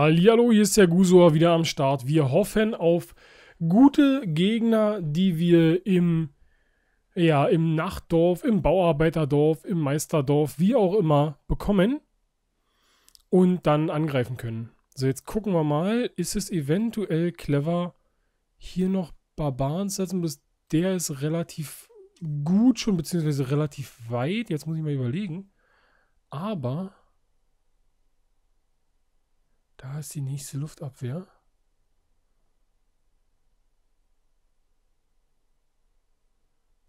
Hallo, hier ist der Gusor wieder am Start. Wir hoffen auf gute Gegner, die wir im, ja, im Nachtdorf, im Bauarbeiterdorf, im Meisterdorf, wie auch immer, bekommen und dann angreifen können. So, jetzt gucken wir mal, ist es eventuell clever, hier noch Barbaren zu setzen? Bloß der ist relativ gut schon, beziehungsweise relativ weit. Jetzt muss ich mal überlegen. Aber da ist die nächste Luftabwehr.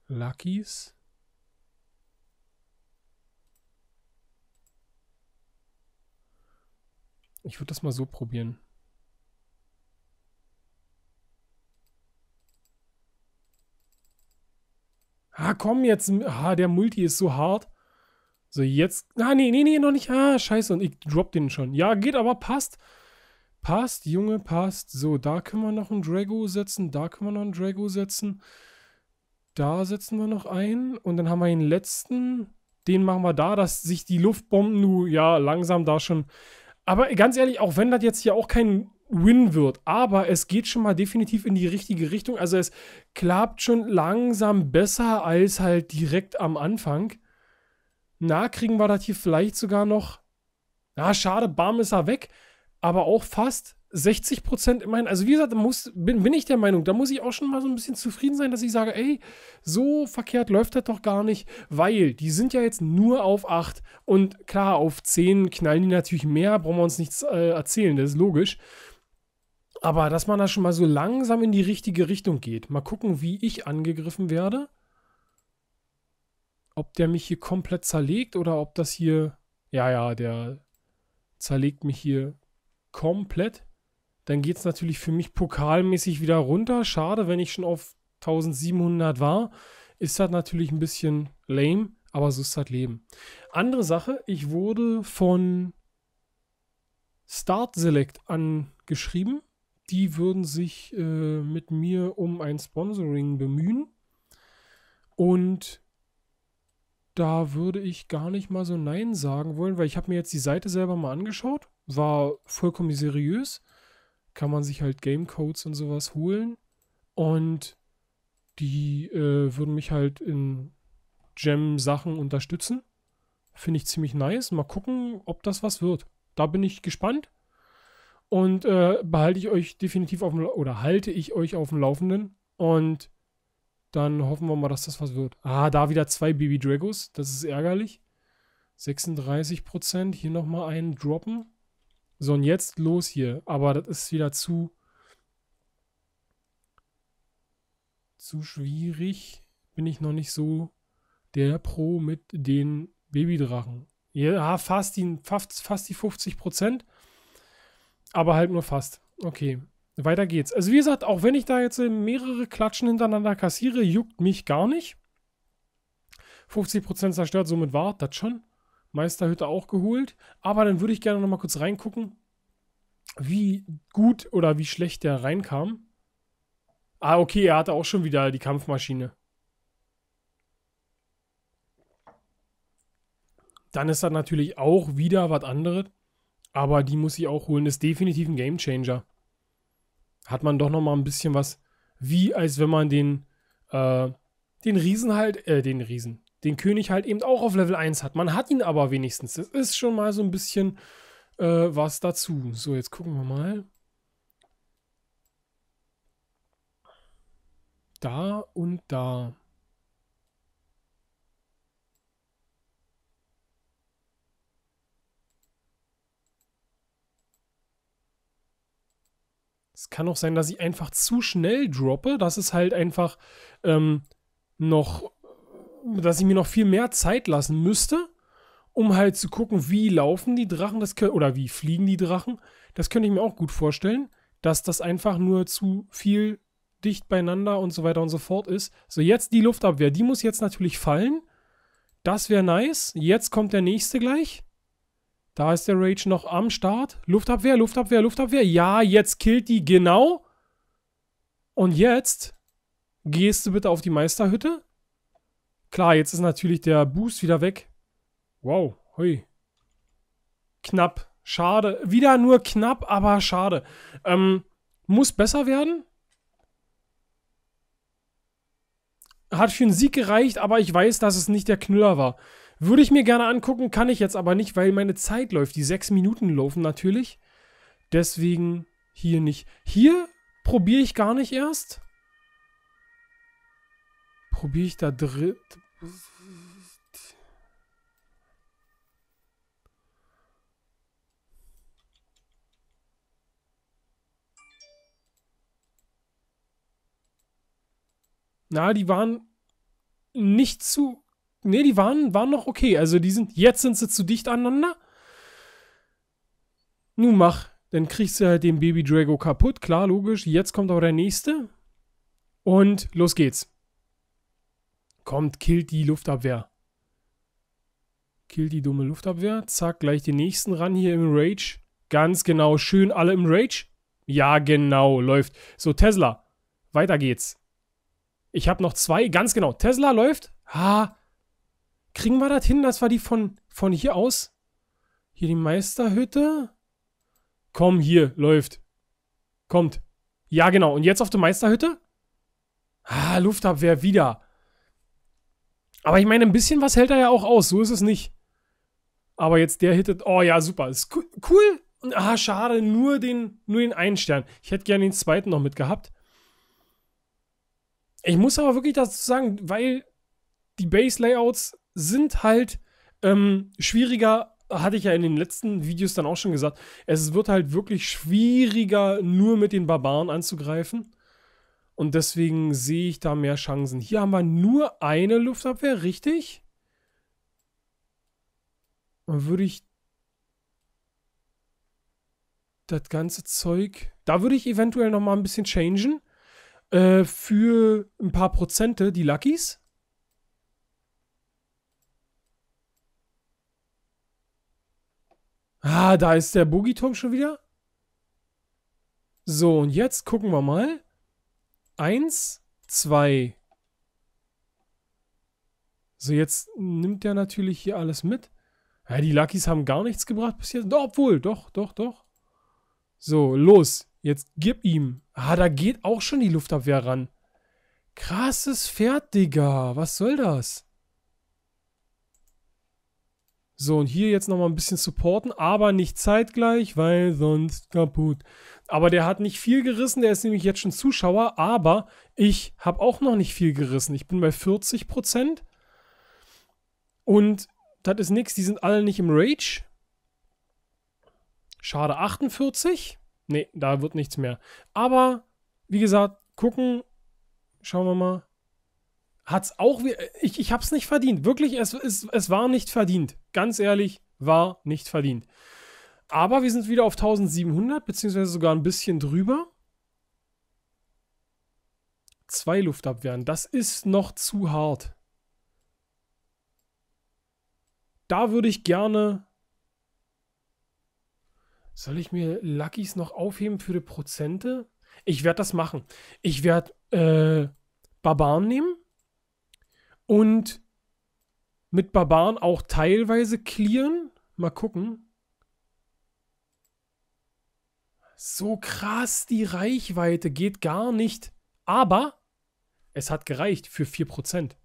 Luckies. Ich würde das mal so probieren. Ah, komm jetzt. Ah, der Multi ist so hart. So, jetzt. Ah, nee, nee, nee, noch nicht. Ah, scheiße. Und ich drop den schon. Ja, geht aber, passt. Passt, Junge, passt. So, da können wir noch einen Drago setzen. Da können wir noch einen Drago setzen. Da setzen wir noch einen. Und dann haben wir den letzten. Den machen wir da, dass sich die Luftbomben nur, ja, langsam da schon. Aber ganz ehrlich, auch wenn das jetzt hier auch kein Win wird, aber es geht schon mal definitiv in die richtige Richtung. Also es klappt schon langsam besser als halt direkt am Anfang. Na, kriegen wir das hier vielleicht sogar noch. Na, schade, Bam ist er weg. Aber auch fast 60 Prozent Also, wie gesagt, muss, bin, bin ich der Meinung, da muss ich auch schon mal so ein bisschen zufrieden sein, dass ich sage, ey, so verkehrt läuft das doch gar nicht, weil die sind ja jetzt nur auf 8 und klar, auf 10 knallen die natürlich mehr, brauchen wir uns nichts äh, erzählen, das ist logisch. Aber dass man da schon mal so langsam in die richtige Richtung geht. Mal gucken, wie ich angegriffen werde ob der mich hier komplett zerlegt oder ob das hier... Ja, ja, der zerlegt mich hier komplett. Dann geht es natürlich für mich pokalmäßig wieder runter. Schade, wenn ich schon auf 1700 war, ist das natürlich ein bisschen lame, aber so ist das Leben. Andere Sache, ich wurde von Start Select angeschrieben. Die würden sich äh, mit mir um ein Sponsoring bemühen. Und da würde ich gar nicht mal so Nein sagen wollen, weil ich habe mir jetzt die Seite selber mal angeschaut. War vollkommen seriös. Kann man sich halt Gamecodes und sowas holen. Und die äh, würden mich halt in Gem-Sachen unterstützen. Finde ich ziemlich nice. Mal gucken, ob das was wird. Da bin ich gespannt. Und äh, behalte ich euch definitiv auf dem, oder halte ich euch auf dem Laufenden. Und dann hoffen wir mal, dass das was wird. Ah, da wieder zwei Baby Dragos. Das ist ärgerlich. 36%. Hier nochmal einen droppen. So, und jetzt los hier. Aber das ist wieder zu... zu schwierig. Bin ich noch nicht so der Pro mit den Babydrachen. Ja, ah, fast die, fast, fast die 50%. Aber halt nur fast. Okay weiter geht's. Also wie gesagt, auch wenn ich da jetzt äh, mehrere Klatschen hintereinander kassiere, juckt mich gar nicht. 50% zerstört, somit war das schon. Meisterhütte auch geholt. Aber dann würde ich gerne nochmal kurz reingucken, wie gut oder wie schlecht der reinkam. Ah, okay, er hatte auch schon wieder die Kampfmaschine. Dann ist das natürlich auch wieder was anderes. Aber die muss ich auch holen. Ist definitiv ein Gamechanger hat man doch noch mal ein bisschen was, wie als wenn man den, äh, den Riesen halt, äh, den Riesen, den König halt eben auch auf Level 1 hat. Man hat ihn aber wenigstens. Das ist schon mal so ein bisschen äh, was dazu. So, jetzt gucken wir mal. Da und da. kann auch sein, dass ich einfach zu schnell droppe, dass es halt einfach ähm, noch, dass ich mir noch viel mehr Zeit lassen müsste, um halt zu gucken, wie laufen die Drachen, das können, oder wie fliegen die Drachen. Das könnte ich mir auch gut vorstellen, dass das einfach nur zu viel dicht beieinander und so weiter und so fort ist. So, jetzt die Luftabwehr, die muss jetzt natürlich fallen. Das wäre nice. Jetzt kommt der nächste gleich. Da ist der Rage noch am Start. Luftabwehr, Luftabwehr, Luftabwehr. Ja, jetzt killt die genau. Und jetzt gehst du bitte auf die Meisterhütte. Klar, jetzt ist natürlich der Boost wieder weg. Wow, hui. Knapp. Schade. Wieder nur knapp, aber schade. Ähm, muss besser werden. Hat für einen Sieg gereicht, aber ich weiß, dass es nicht der Knüller war. Würde ich mir gerne angucken, kann ich jetzt aber nicht, weil meine Zeit läuft. Die sechs Minuten laufen natürlich. Deswegen hier nicht. Hier probiere ich gar nicht erst. Probiere ich da dritt. Na, die waren nicht zu Nee, die waren, waren noch okay. Also die sind, jetzt sind sie zu dicht aneinander. Nun mach. Dann kriegst du halt den Baby Drago kaputt. Klar, logisch. Jetzt kommt aber der nächste. Und los geht's. Kommt, killt die Luftabwehr. Killt die dumme Luftabwehr. Zack, gleich den nächsten ran hier im Rage. Ganz genau. Schön alle im Rage. Ja, genau. Läuft. So, Tesla. Weiter geht's. Ich hab noch zwei. Ganz genau. Tesla läuft. Ha kriegen wir das hin, dass wir die von, von hier aus? Hier die Meisterhütte? Komm, hier, läuft. Kommt. Ja, genau. Und jetzt auf die Meisterhütte? Ah, Luftabwehr wieder. Aber ich meine, ein bisschen was hält er ja auch aus. So ist es nicht. Aber jetzt der hittet. Oh ja, super. Ist cool. Ah, schade. Nur den, nur den einen Stern. Ich hätte gerne den zweiten noch mitgehabt. Ich muss aber wirklich dazu sagen, weil die Base-Layouts sind halt ähm, schwieriger, hatte ich ja in den letzten Videos dann auch schon gesagt. Es wird halt wirklich schwieriger, nur mit den Barbaren anzugreifen. Und deswegen sehe ich da mehr Chancen. Hier haben wir nur eine Luftabwehr, richtig? Dann würde ich das ganze Zeug... Da würde ich eventuell nochmal ein bisschen changen. Äh, für ein paar Prozente die Luckys. Ah, da ist der Boogie-Turm schon wieder. So, und jetzt gucken wir mal. Eins, zwei. So, jetzt nimmt der natürlich hier alles mit. Ja, die Luckys haben gar nichts gebracht bis jetzt. Doch, obwohl, doch, doch, doch. So, los. Jetzt gib ihm. Ah, da geht auch schon die Luftabwehr ran. Krasses Pferd, Digga. Was soll das? So, und hier jetzt nochmal ein bisschen supporten, aber nicht zeitgleich, weil sonst kaputt. Aber der hat nicht viel gerissen, der ist nämlich jetzt schon Zuschauer, aber ich habe auch noch nicht viel gerissen. Ich bin bei 40 Prozent. Und das ist nichts, die sind alle nicht im Rage. Schade, 48? Ne, da wird nichts mehr. Aber, wie gesagt, gucken. Schauen wir mal. Hat's auch wieder. Ich, ich hab's nicht verdient. Wirklich, es, es, es war nicht verdient. Ganz ehrlich, war nicht verdient. Aber wir sind wieder auf 1700, beziehungsweise sogar ein bisschen drüber. Zwei Luftabwehren, das ist noch zu hart. Da würde ich gerne... Soll ich mir Luckys noch aufheben für die Prozente? Ich werde das machen. Ich werde äh, Barbaren nehmen und mit Barbaren auch teilweise clearen. Mal gucken. So krass, die Reichweite geht gar nicht. Aber es hat gereicht für 4%.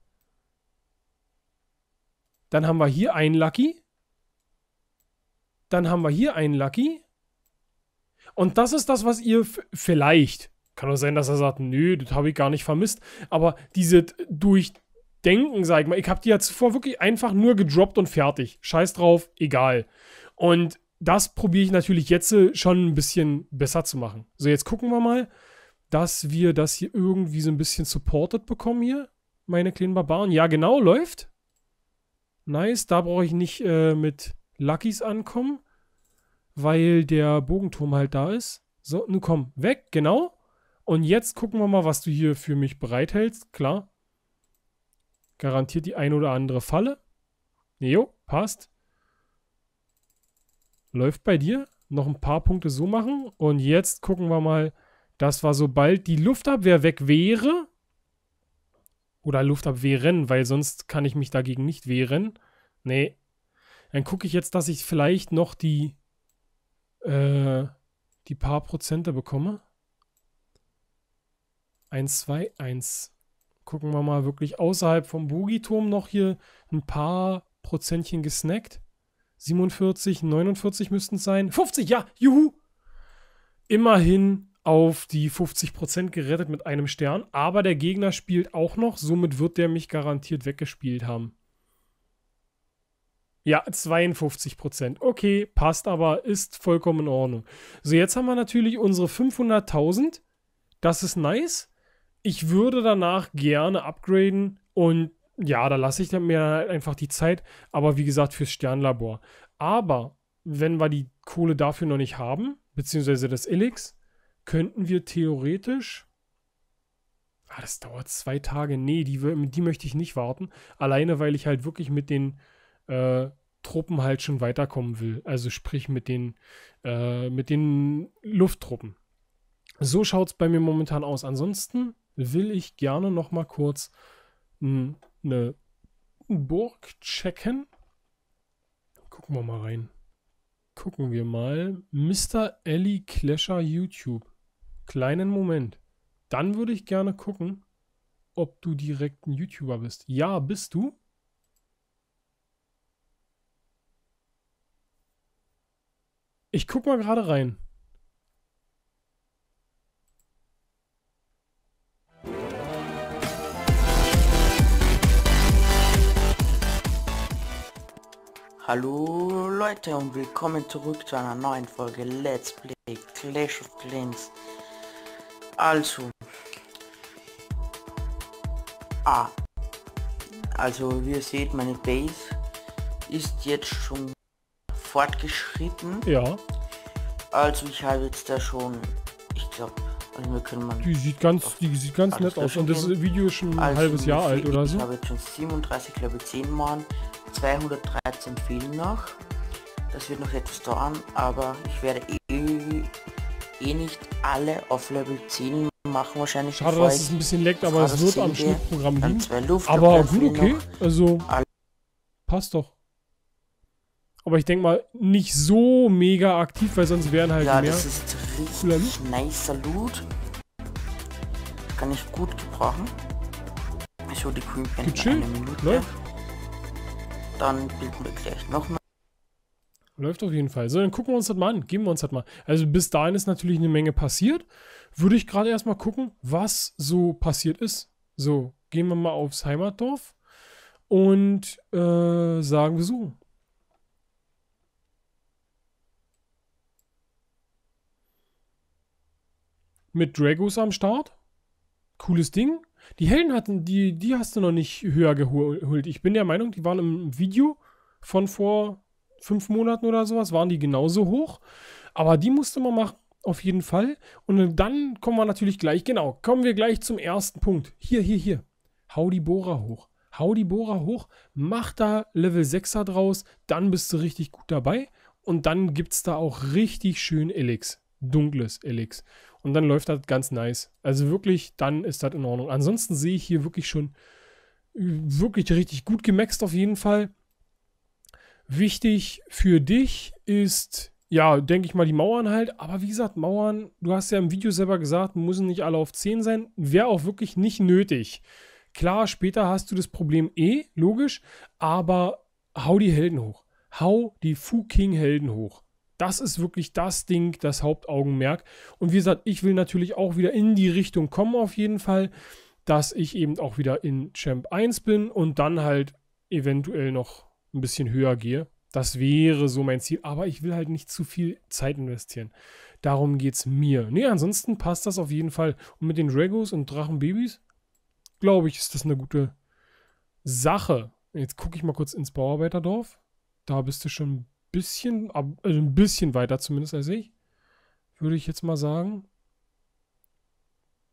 Dann haben wir hier einen Lucky. Dann haben wir hier einen Lucky. Und das ist das, was ihr vielleicht, kann doch sein, dass er sagt, nö, das habe ich gar nicht vermisst, aber diese durch Denken, sag ich mal. Ich habe die ja zuvor wirklich einfach nur gedroppt und fertig. Scheiß drauf, egal. Und das probiere ich natürlich jetzt äh, schon ein bisschen besser zu machen. So, jetzt gucken wir mal, dass wir das hier irgendwie so ein bisschen supported bekommen hier. Meine kleinen Barbaren. Ja, genau, läuft. Nice, da brauche ich nicht äh, mit Luckys ankommen, weil der Bogenturm halt da ist. So, nun komm, weg, genau. Und jetzt gucken wir mal, was du hier für mich bereithältst. Klar, Garantiert die ein oder andere Falle. Jo, passt. Läuft bei dir. Noch ein paar Punkte so machen. Und jetzt gucken wir mal. Das war sobald die Luftabwehr weg wäre. Oder Luftabwehren, weil sonst kann ich mich dagegen nicht wehren. Nee. Dann gucke ich jetzt, dass ich vielleicht noch die, äh, die paar Prozente bekomme. 1, 2, 1 gucken wir mal wirklich außerhalb vom Bogiturm noch hier ein paar Prozentchen gesnackt. 47, 49 müssten es sein. 50, ja, juhu! Immerhin auf die 50% gerettet mit einem Stern. Aber der Gegner spielt auch noch, somit wird der mich garantiert weggespielt haben. Ja, 52%. Okay, passt aber, ist vollkommen in Ordnung. So, jetzt haben wir natürlich unsere 500.000. Das ist nice ich würde danach gerne upgraden und ja, da lasse ich dann mir einfach die Zeit, aber wie gesagt, fürs Sternlabor. Aber wenn wir die Kohle dafür noch nicht haben, beziehungsweise das Elix, könnten wir theoretisch. Ah, das dauert zwei Tage. Nee, die, die möchte ich nicht warten. Alleine, weil ich halt wirklich mit den äh, Truppen halt schon weiterkommen will. Also sprich mit den, äh, mit den Lufttruppen. So schaut es bei mir momentan aus. Ansonsten will ich gerne noch mal kurz eine Burg checken. Gucken wir mal rein. Gucken wir mal. Mr. Ellie Clasher YouTube. Kleinen Moment. Dann würde ich gerne gucken, ob du direkt ein YouTuber bist. Ja, bist du? Ich guck mal gerade rein. Hallo Leute und willkommen zurück zu einer neuen Folge Let's Play Clash of Clans. Also, ah, also wie ihr seht, meine Base ist jetzt schon fortgeschritten. Ja. Also ich habe jetzt da schon, ich glaube, die sieht ganz, die sieht ganz nett aus. Und das Video ist schon ein also halbes Jahr alt oder so. Ich habe jetzt schon 37 Level 10 Mann. 213 fehlen noch. Das wird noch etwas dauern, aber ich werde eh, eh nicht alle auf Level 10 machen wahrscheinlich. Schade, dass es ein bisschen leckt, aber es wird am Schnittprogramm liegen. Aber gut, okay. Also passt doch. Aber ich denke mal, nicht so mega aktiv, weil sonst wären halt ja, mehr. Das ist richtig nicer Loot. Kann ich gut gebrauchen. Ich hole die Queen Pen in Minute. Läuft. Dann bilden wir gleich nochmal. Läuft auf jeden Fall. So, dann gucken wir uns das mal an. Geben wir uns das mal. Also bis dahin ist natürlich eine Menge passiert. Würde ich gerade erstmal gucken, was so passiert ist. So, gehen wir mal aufs Heimatdorf und äh, sagen wir so. mit Dragos am Start. Cooles Ding. Die Helden hatten, die, die hast du noch nicht höher geholt. Ich bin der Meinung, die waren im Video von vor fünf Monaten oder sowas, waren die genauso hoch. Aber die musste man machen, auf jeden Fall. Und dann kommen wir natürlich gleich, genau, kommen wir gleich zum ersten Punkt. Hier, hier, hier. Hau die Bohrer hoch. Hau die Bohrer hoch, mach da Level 6er draus, dann bist du richtig gut dabei. Und dann gibt es da auch richtig schön Elix dunkles Elix. Und dann läuft das ganz nice. Also wirklich, dann ist das in Ordnung. Ansonsten sehe ich hier wirklich schon äh, wirklich richtig gut gemaxt auf jeden Fall. Wichtig für dich ist, ja, denke ich mal, die Mauern halt. Aber wie gesagt, Mauern, du hast ja im Video selber gesagt, müssen nicht alle auf 10 sein. Wäre auch wirklich nicht nötig. Klar, später hast du das Problem eh, logisch. Aber hau die Helden hoch. Hau die Fu King Helden hoch. Das ist wirklich das Ding, das Hauptaugenmerk. Und wie gesagt, ich will natürlich auch wieder in die Richtung kommen, auf jeden Fall, dass ich eben auch wieder in Champ 1 bin und dann halt eventuell noch ein bisschen höher gehe. Das wäre so mein Ziel, aber ich will halt nicht zu viel Zeit investieren. Darum geht es mir. Nee, ansonsten passt das auf jeden Fall. Und mit den Dragos und Drachenbabys, glaube ich, ist das eine gute Sache. Jetzt gucke ich mal kurz ins Bauarbeiterdorf. Da bist du schon bisschen, also ein bisschen weiter zumindest als ich. Würde ich jetzt mal sagen.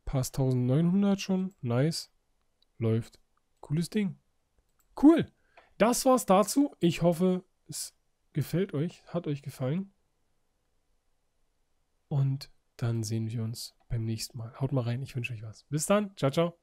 Passt 1900 schon. Nice. Läuft. Cooles Ding. Cool. Das war's dazu. Ich hoffe, es gefällt euch, hat euch gefallen. Und dann sehen wir uns beim nächsten Mal. Haut mal rein, ich wünsche euch was. Bis dann, ciao, ciao.